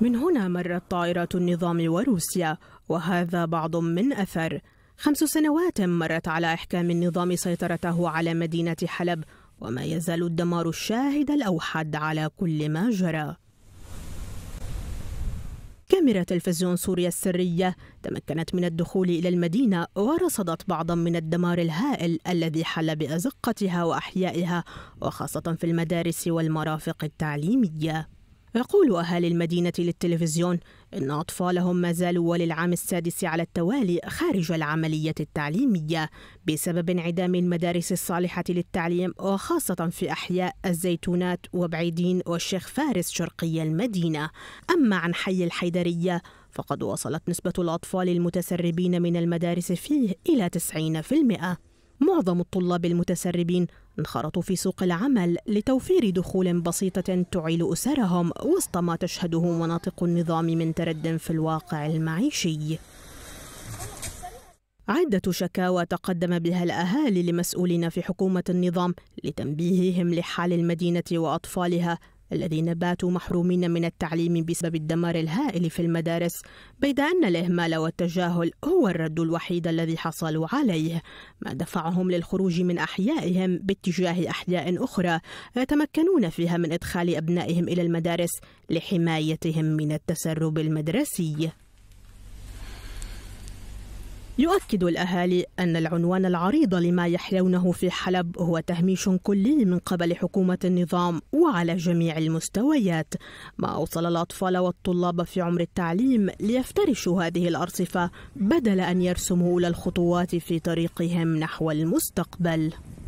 من هنا مرت طائرات النظام وروسيا وهذا بعض من أثر خمس سنوات مرت على إحكام النظام سيطرته على مدينة حلب وما يزال الدمار الشاهد الأوحد على كل ما جرى كاميرا تلفزيون سوريا السرية تمكنت من الدخول إلى المدينة ورصدت بعضا من الدمار الهائل الذي حل بأزقتها وأحيائها وخاصة في المدارس والمرافق التعليمية يقول أهالي المدينة للتلفزيون إن أطفالهم ما زالوا وللعام السادس على التوالي خارج العملية التعليمية بسبب انعدام المدارس الصالحة للتعليم وخاصة في أحياء الزيتونات وبعيدين والشيخ فارس شرقي المدينة أما عن حي الحيدرية فقد وصلت نسبة الأطفال المتسربين من المدارس فيه إلى 90% معظم الطلاب المتسربين انخرطوا في سوق العمل لتوفير دخول بسيطة تعيل أسرهم وسط ما تشهده مناطق النظام من ترد في الواقع المعيشي عدة شكاوى تقدم بها الأهالي لمسؤولين في حكومة النظام لتنبيههم لحال المدينة وأطفالها الذين باتوا محرومين من التعليم بسبب الدمار الهائل في المدارس بيد أن الإهمال والتجاهل هو الرد الوحيد الذي حصلوا عليه ما دفعهم للخروج من أحيائهم باتجاه أحياء أخرى يتمكنون فيها من إدخال أبنائهم إلى المدارس لحمايتهم من التسرب المدرسي يؤكد الأهالي أن العنوان العريض لما يحلونه في حلب هو تهميش كلي من قبل حكومة النظام وعلى جميع المستويات ما أوصل الأطفال والطلاب في عمر التعليم ليفترشوا هذه الأرصفة بدل أن يرسموا أولى الخطوات في طريقهم نحو المستقبل